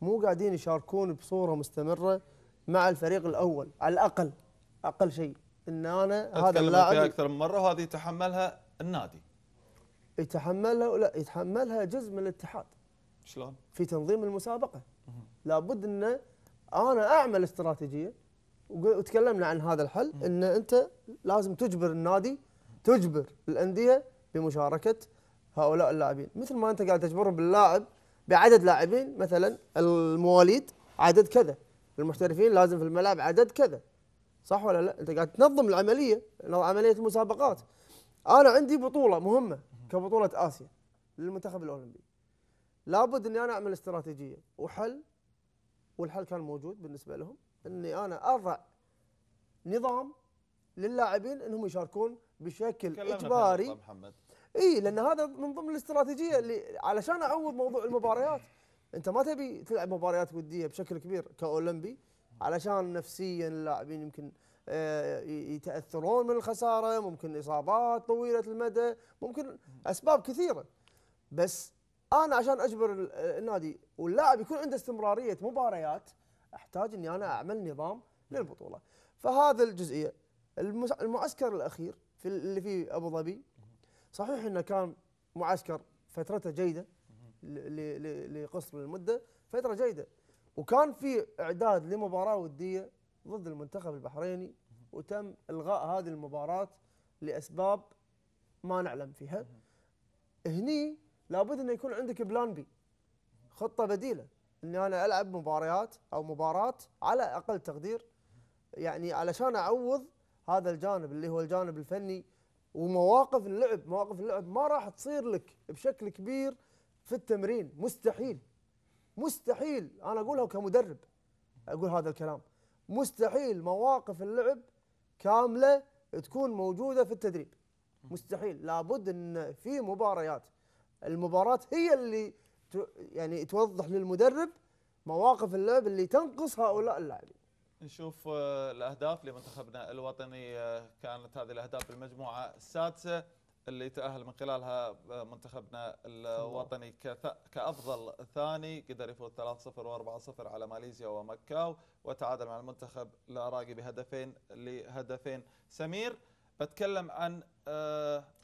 مو قاعدين يشاركون بصوره مستمره مع الفريق الاول على الاقل اقل شيء ان انا هذا اللاعب اكثر من مره وهذه يتحملها النادي يتحملها لا يتحملها جزء من الاتحاد شلون في تنظيم المسابقه لابد ان انا اعمل استراتيجيه وتكلمنا عن هذا الحل ان انت لازم تجبر النادي تجبر الانديه بمشاركه هؤلاء اللاعبين مثل ما انت قاعد تجبرهم باللاعب بعدد لاعبين مثلا المواليد عدد كذا المحترفين لازم في الملعب عدد كذا صح ولا لا انت قاعد تنظم العمليه عمليه المسابقات انا عندي بطوله مهمه كبطوله اسيا للمنتخب الاولمبي لابد اني انا اعمل استراتيجيه وحل والحل كان موجود بالنسبه لهم اني انا اضع نظام للاعبين انهم يشاركون بشكل اجباري اي لان هذا من ضمن الاستراتيجيه اللي علشان اعوض موضوع المباريات انت ما تبي تلعب مباريات وديه بشكل كبير كاولمبي علشان نفسيا اللاعبين يمكن آه، يتاثرون من الخساره ممكن اصابات طويله المدى ممكن اسباب كثيره بس انا عشان اجبر النادي واللاعب يكون عنده استمراريه مباريات احتاج اني انا اعمل نظام للبطوله فهذا الجزئيه المعسكر الاخير في اللي في ابو ظبي صحيح انه كان معسكر فترته جيده لقصر المده فتره جيده وكان في اعداد لمباراه وديه ضد المنتخب البحريني وتم الغاء هذه المباراه لاسباب ما نعلم فيها هني لابد انه يكون عندك بلان بي خطه بديله اني انا العب مباريات او مباراه على اقل تقدير يعني علشان اعوض هذا الجانب اللي هو الجانب الفني ومواقف اللعب مواقف اللعب ما راح تصير لك بشكل كبير في التمرين مستحيل مستحيل انا اقولها كمدرب اقول هذا الكلام مستحيل مواقف اللعب كامله تكون موجوده في التدريب مستحيل لابد ان في مباريات المباراه هي اللي يعني توضح للمدرب مواقف اللعب اللي تنقص هؤلاء اللاعبين نشوف آه، الاهداف لمنتخبنا الوطني آه، كانت هذه الاهداف المجموعه السادسه اللي تاهل من خلالها آه، منتخبنا الوطني كافضل ثاني قدر يفوز 3-0 و4-0 على ماليزيا ومكاو وتعادل مع المنتخب العراقي بهدفين لهدفين سمير بتكلم عن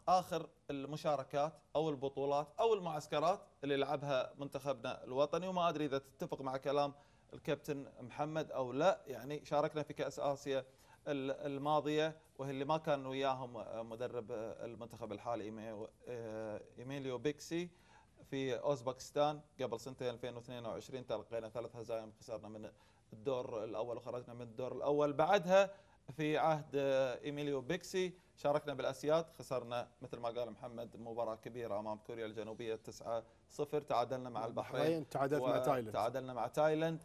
اخر المشاركات او البطولات او المعسكرات اللي لعبها منتخبنا الوطني وما ادري اذا تتفق مع كلام الكابتن محمد او لا يعني شاركنا في كاس اسيا الماضيه وهي اللي ما كان وياهم مدرب المنتخب الحالي ايميليو بيكسي في اوزبكستان قبل سنتين 2022 تلقينا ثلاث هزائم خسرنا من الدور الاول وخرجنا من الدور الاول بعدها في عهد ايميليو بيكسي شاركنا بالاسياد خسرنا مثل ما قال محمد مباراه كبيره امام كوريا الجنوبيه 9 0 تعادلنا مع البحرين تعادلت مع تايلاند تعادلنا مع تايلاند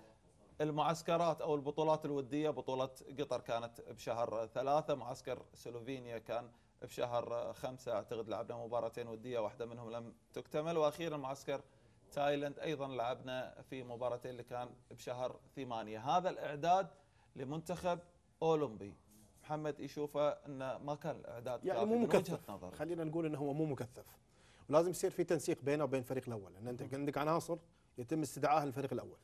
المعسكرات او البطولات الوديه بطوله قطر كانت بشهر ثلاثة معسكر سلوفينيا كان بشهر خمسة اعتقد لعبنا مباراتين وديه واحده منهم لم تكتمل واخيرا معسكر تايلاند ايضا لعبنا في مباراتين اللي كان بشهر ثمانية هذا الاعداد لمنتخب اولمبي محمد يشوفه انه ما كان الاعداد يعني مو مكثف نظر خلينا نقول انه هو مو مكثف ولازم يصير في تنسيق بينه وبين الفريق الاول لان انت عندك عناصر يتم استدعائها للفريق الاول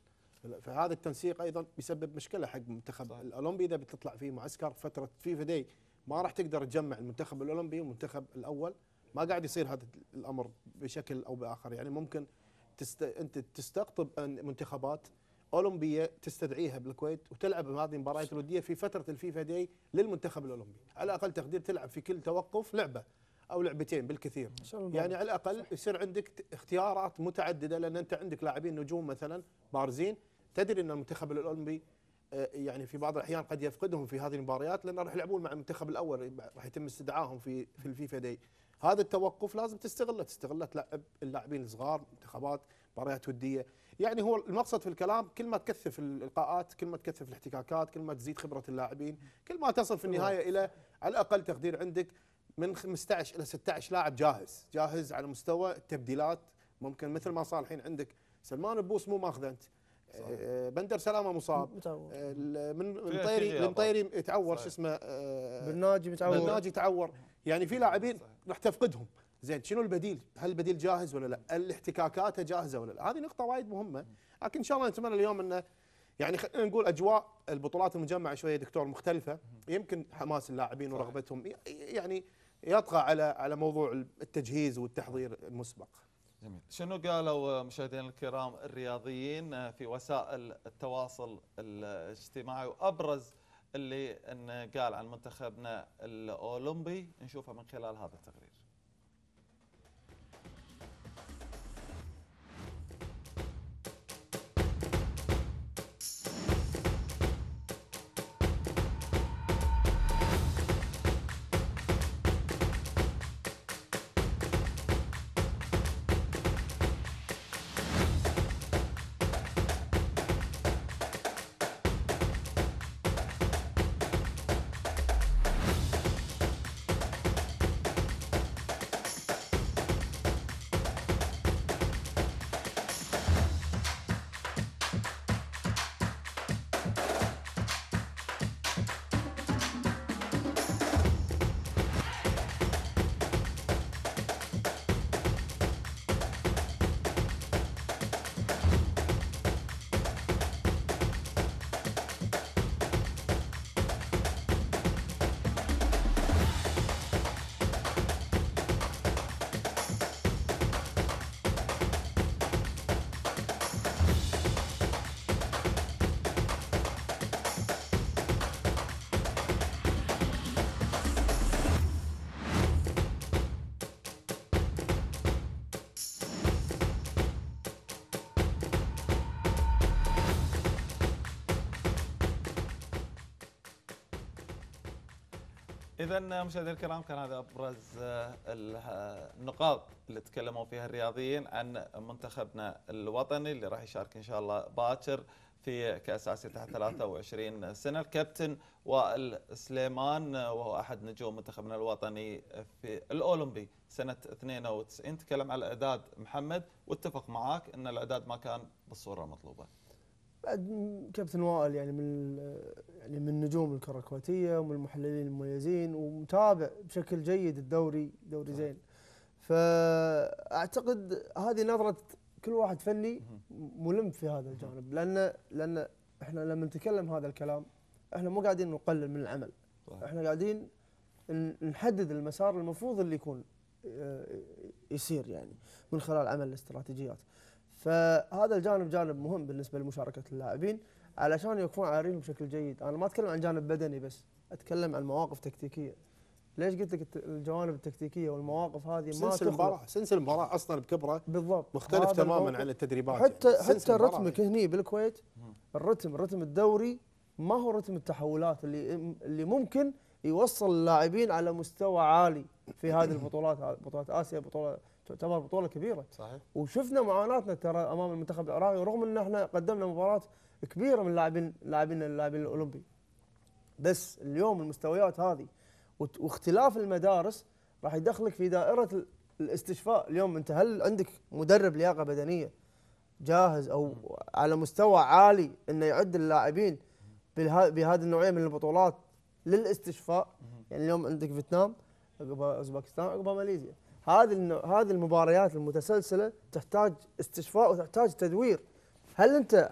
فهذا التنسيق ايضا بيسبب مشكله حق المنتخب الاولمبي اذا بتطلع فيه معسكر فتره فيفا دي ما راح تقدر تجمع المنتخب الاولمبي والمنتخب الاول ما قاعد يصير هذا الامر بشكل او باخر يعني ممكن تست... انت تستقطب منتخبات اولمبيه تستدعيها بالكويت وتلعب هذه المباريات الوديه في فتره الفيفا دي للمنتخب الاولمبي، على اقل تقدير تلعب في كل توقف لعبه او لعبتين بالكثير، يعني على الاقل يصير عندك اختيارات متعدده لان انت عندك لاعبين نجوم مثلا بارزين تدري ان المنتخب الاولمبي آه، يعني في بعض الاحيان قد يفقدهم في هذه المباريات لان راح يلعبون مع المنتخب الاول راح يتم استدعائهم في في الفيفا دي هذا التوقف لازم تستغله تستغله تلعب اللاعبين الصغار منتخبات مباريات وديه يعني هو المقصد في الكلام كل ما تكثف الالقاءات كل ما تكثف الاحتكاكات كل ما تزيد خبره اللاعبين كل ما تصل في النهايه الى على الاقل تقدير عندك من 15 الى 16 لاعب جاهز جاهز على مستوى التبديلات ممكن مثل ما صار الحين عندك سلمان البوس مو ماخذه انت صح. آه، آه، بندر سلامه مصاب آه، من المطيري المطيري تعور شو اسمه بالناجي متعور بالناجي تعور يعني في لاعبين راح تفقدهم زين شنو البديل؟ هل البديل جاهز ولا لا؟ الاحتكاكات جاهزه ولا لا؟ هذه نقطه وايد مهمه لكن ان شاء الله نتمنى اليوم انه يعني خلينا نقول اجواء البطولات المجمعه شويه دكتور مختلفه يمكن حماس اللاعبين ورغبتهم يعني يطغى على على موضوع التجهيز والتحضير المسبق. جميل، شنو قالوا مشاهدينا الكرام الرياضيين في وسائل التواصل الاجتماعي وابرز اللي قال عن منتخبنا الاولمبي نشوفه من خلال هذا التقرير. اذا مشاهدينا الكرام كان هذا ابرز آه، آه، النقاط اللي تكلموا فيها الرياضيين عن منتخبنا الوطني اللي راح يشارك ان شاء الله باكر في كاس اسيا تحت 23 سنه الكابتن وائل سليمان آه، وهو احد نجوم منتخبنا الوطني في الاولمبي سنه 92 تكلم على الاعداد محمد واتفق معاك ان الاعداد ما كان بالصوره المطلوبه. بعد كابتن وائل يعني من يعني من نجوم الكره الكويتيه ومن المحللين المميزين ومتابع بشكل جيد الدوري دوري نعم. زين فاعتقد هذه نظره كل واحد فني ملم في هذا الجانب لان لان احنا لما نتكلم هذا الكلام احنا مو قاعدين نقلل من العمل صحيح. احنا قاعدين نحدد المسار المفروض اللي يكون آه، يصير يعني من خلال عمل الاستراتيجيات فهذا الجانب جانب مهم بالنسبه لمشاركه اللاعبين علشان يوقفون على رجلهم بشكل جيد، انا ما اتكلم عن جانب بدني بس، اتكلم عن مواقف تكتيكيه. ليش قلت لك الجوانب التكتيكيه والمواقف هذه ما سنس المباراه، سنس المباراه اصلا بكبره بالضبط مختلف تماما عن التدريبات يعني. حتى حتى رتمك يعني. هني بالكويت الرتم رتم الدوري ما هو رتم التحولات اللي اللي ممكن يوصل اللاعبين على مستوى عالي في هذه البطولات بطولات اسيا بطولات تعتبر بطوله كبيره صحيح وشفنا معاناتنا ترى امام المنتخب العراقي رغم ان احنا قدمنا مباراه كبيره من لاعبين لاعبين اللاعبين الاولمبي بس اليوم المستويات هذه واختلاف المدارس راح يدخلك في دائره الاستشفاء اليوم انت هل عندك مدرب لياقه بدنيه جاهز او على مستوى عالي انه يعد اللاعبين بهذه النوعيه من البطولات للاستشفاء يعني اليوم عندك فيتنام عقبها اوزباكستان عقبها ماليزيا هذه هذه المباريات المتسلسله تحتاج استشفاء وتحتاج تدوير هل انت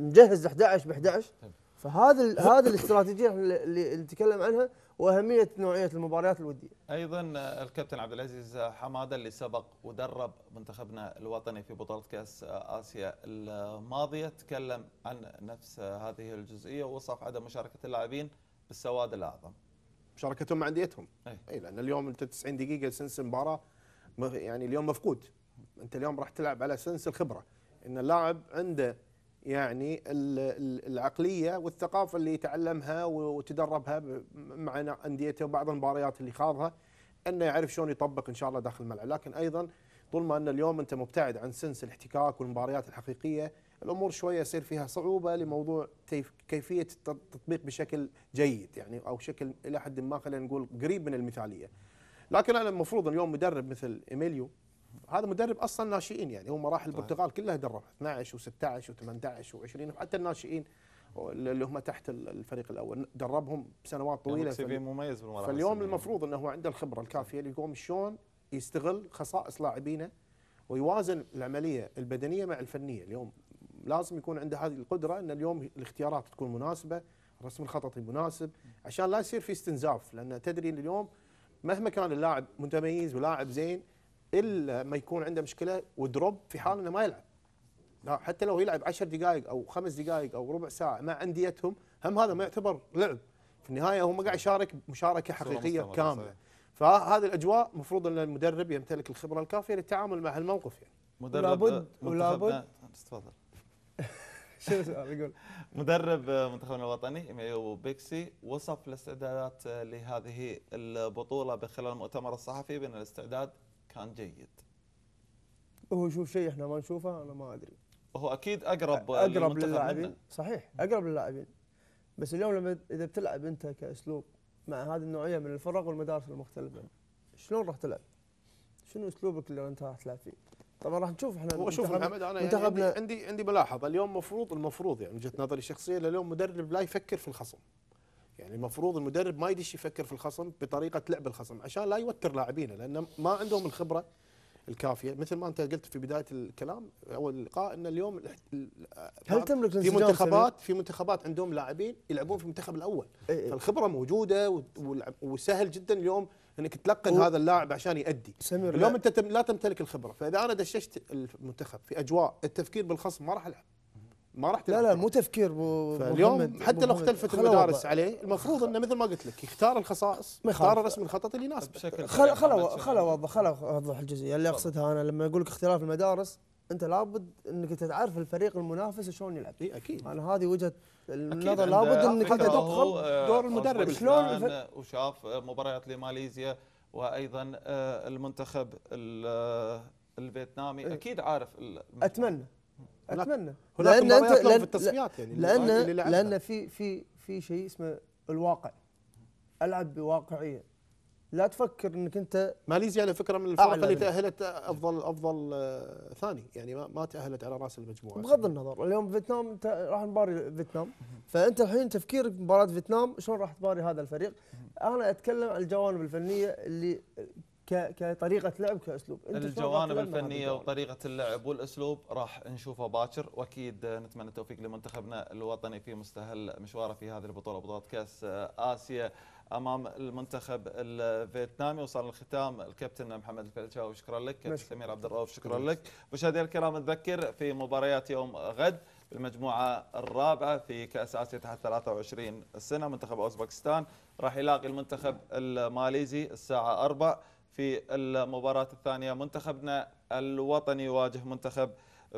مجهز 11 ب 11 فهذا هذه الاستراتيجيه اللي نتكلم عنها واهميه نوعيه المباريات الوديه. ايضا الكابتن عبد العزيز حماده اللي سبق ودرب منتخبنا الوطني في بطوله كاس اسيا الماضيه تكلم عن نفس هذه الجزئيه ووصف عدم مشاركه اللاعبين بالسواد الاعظم. مشاركتهم مع انديتهم أي. لان اليوم انت 90 دقيقه سنس المباراه يعني اليوم مفقود انت اليوم راح تلعب على سنس الخبره ان اللاعب عنده يعني العقليه والثقافه اللي تعلمها وتدربها مع انديته وبعض المباريات اللي خاضها انه يعرف شلون يطبق ان شاء الله داخل الملعب لكن ايضا طول ما ان اليوم انت مبتعد عن سنس الاحتكاك والمباريات الحقيقيه الامور شويه يصير فيها صعوبه لموضوع كيفيه التطبيق بشكل جيد يعني او شكل الى حد ما خلينا نقول قريب من المثاليه. لكن انا المفروض اليوم مدرب مثل ايميليو هذا مدرب اصلا ناشئين يعني هو مراحل البرتغال كلها درب 12 و16 و18 و20 وحتى الناشئين اللي هم تحت الفريق الاول دربهم سنوات يعني طويله يعني مميز فاليوم المفروض انه هو عنده الخبره الكافيه ليقوم شلون يستغل خصائص لاعبينه ويوازن العمليه البدنيه مع الفنيه اليوم لازم يكون عنده هذه القدره ان اليوم الاختيارات تكون مناسبه، الرسم الخططي مناسب عشان لا يصير في استنزاف لان تدري اليوم مهما كان اللاعب متميز ولاعب زين الا ما يكون عنده مشكله ودروب في حال انه ما يلعب. لا حتى لو يلعب 10 دقائق او خمس دقائق او ربع ساعه مع انديتهم هم هذا ما يعتبر لعب. في النهايه هو ما قاعد يشارك مشاركه حقيقيه كامله. فهذه الاجواء المفروض ان المدرب يمتلك الخبره الكافيه للتعامل مع هالموقف يعني. مدرب ولابد آه، ولابد آه، تفضل شو السؤال يقول مدرب منتخبنا الوطني ميو بيكسي وصف الاستعدادات لهذه البطوله بخلال المؤتمر الصحفي بان الاستعداد كان جيد هو يشوف شيء احنا ما نشوفه انا ما ادري هو اكيد اقرب اقرب للاعبين صحيح اقرب للاعبين بس اليوم لما اذا بتلعب انت كاسلوب مع هذه النوعيه من الفرق والمدارس المختلفه شلون راح تلعب؟ شنو اسلوبك اللي انت راح تلعب فيه؟ طبعا راح نشوف احنا هو شوف محمد انا يعني عندي, عندي عندي ملاحظه اليوم المفروض المفروض يعني وجهه نظري الشخصيه اليوم مدرب لا يفكر في الخصم يعني المفروض المدرب ما يدش يفكر في الخصم بطريقه لعب الخصم عشان لا يوتر لاعبينه لان ما عندهم الخبره الكافيه مثل ما انت قلت في بدايه الكلام اول اللقاء ان اليوم هل تملك في منتخبات في منتخبات عندهم لاعبين يلعبون في المنتخب الاول إيه، إيه. فالخبره موجوده وسهل جدا اليوم انك تلقن و... هذا اللاعب عشان يأدي سمير اليوم لا. انت لا تمتلك الخبره فاذا انا دششت المنتخب في اجواء التفكير بالخصم ما راح العب ما راح تلعب لا لا مو تفكير بو فاليوم حتى لو اختلفت المدارس عليه المفروض انه مثل ما قلت لك يختار الخصائص يختار الرسم الخطط اللي يناسبه خل خل خل اوضح خل اوضح الجزئيه اللي اقصدها انا لما اقول لك اختلاف المدارس انت لابد انك تعرف الفريق المنافس شلون يلعب اي اكيد انا هذه وجهه النظر لابد انك انت تدخل آه، دور المدرب شلون وشاف آه، مباريات لماليزيا وايضا آه، المنتخب الفيتنامي اكيد عارف اتمنى اتمنى لان انت لأن في التصفيات يعني لان لان في في في شيء اسمه الواقع العب بواقعيه لا تفكر انك انت ماليزيا على فكره من الفرق اللي تاهلت افضل افضل آه، ثاني يعني ما, ما تاهلت على راس المجموعه بغض النظر اليوم فيتنام انت راح نباري فيتنام فانت الحين تفكيرك بمباراه فيتنام شلون راح تباري هذا الفريق انا اتكلم عن الجوانب الفنيه اللي كطريقه لعب كاسلوب انت الجوانب الفنيه وطريقه اللعب والاسلوب راح نشوفه باكر واكيد نتمنى التوفيق لمنتخبنا الوطني في مستهل مشواره في هذه البطوله بطوله كاس آه، اسيا امام المنتخب الفيتنامي وصل الختام الكابتن محمد الفلتشاوي شكرا لك سمير عبد الرؤوف شكرا لك مشاهدينا الكرام نذكر في مباريات يوم غد المجموعة الرابعة في كأس آسيا تحت 23 سنة منتخب أوزبكستان راح يلاقي المنتخب الماليزي الساعة 4 في المباراة الثانية منتخبنا الوطني يواجه منتخب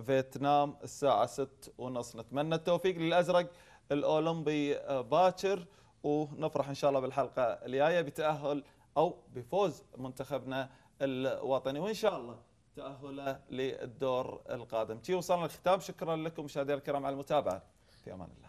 فيتنام الساعة 6 ونص نتمنى التوفيق للأزرق الأولمبي باكر ونفرح ان شاء الله بالحلقه الجايه بتاهل او بفوز منتخبنا الوطني وان شاء الله تاهله للدور القادم. تي وصلنا الختام شكرا لكم مشاهدينا الكرام على المتابعه في امان الله.